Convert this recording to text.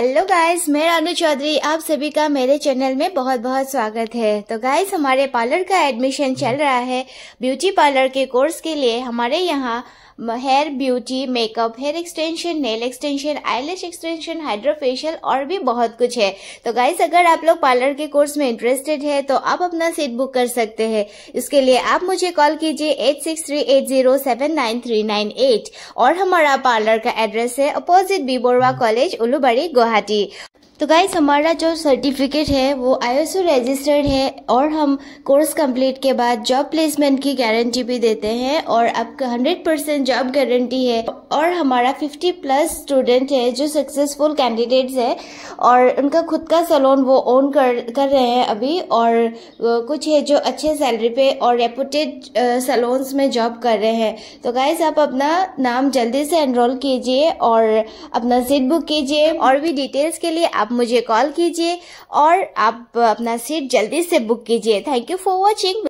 hello guys मैं रानू चौधरी आप सभी का मेरे चैनल में बहुत बहुत स्वागत है तो गाइस हमारे पार्लर का एडमिशन चल रहा है ब्यूटी पार्लर के कोर्स के लिए हमारे यहाँ hair beauty makeup hair extension nail extension eyelash extension hydrofacial और भी बहुत कुछ है तो गाइस अगर आप लोग पार्लर के कोर्स में इंटरेस्टेड है तो आप अपना सीट बुक कर सकते हैं इसके लिए आप मुझे कॉल कीजिए eight six three eight zero seven nine three nine eight और हमारा पार्लर का एड्रेस है opposite B Borooah college Ulubari Guwahati तो गाइस हमारा जो सर्टिफिकेट है वो आईएसओ रजिस्टर्ड है और हम कोर्स कंप्लीट के बाद जॉब प्लेसमेंट की गारंटी भी देते हैं और आपका हंड्रेड परसेंट जॉब गारंटी है और हमारा 50 प्लस स्टूडेंट है जो सक्सेसफुल कैंडिडेट्स है और उनका खुद का सलोन वो ओन कर कर रहे हैं अभी और कुछ है जो अच्छे सैलरी पे और रेपुटेड सलोन्स में जॉब कर रहे हैं तो गाइज आप अपना नाम जल्दी से एनरोल कीजिए और अपना सीट बुक कीजिए और भी डिटेल्स के लिए आप मुझे कॉल कीजिए और आप अपना सीट जल्दी से बुक कीजिए थैंक यू फॉर वॉचिंग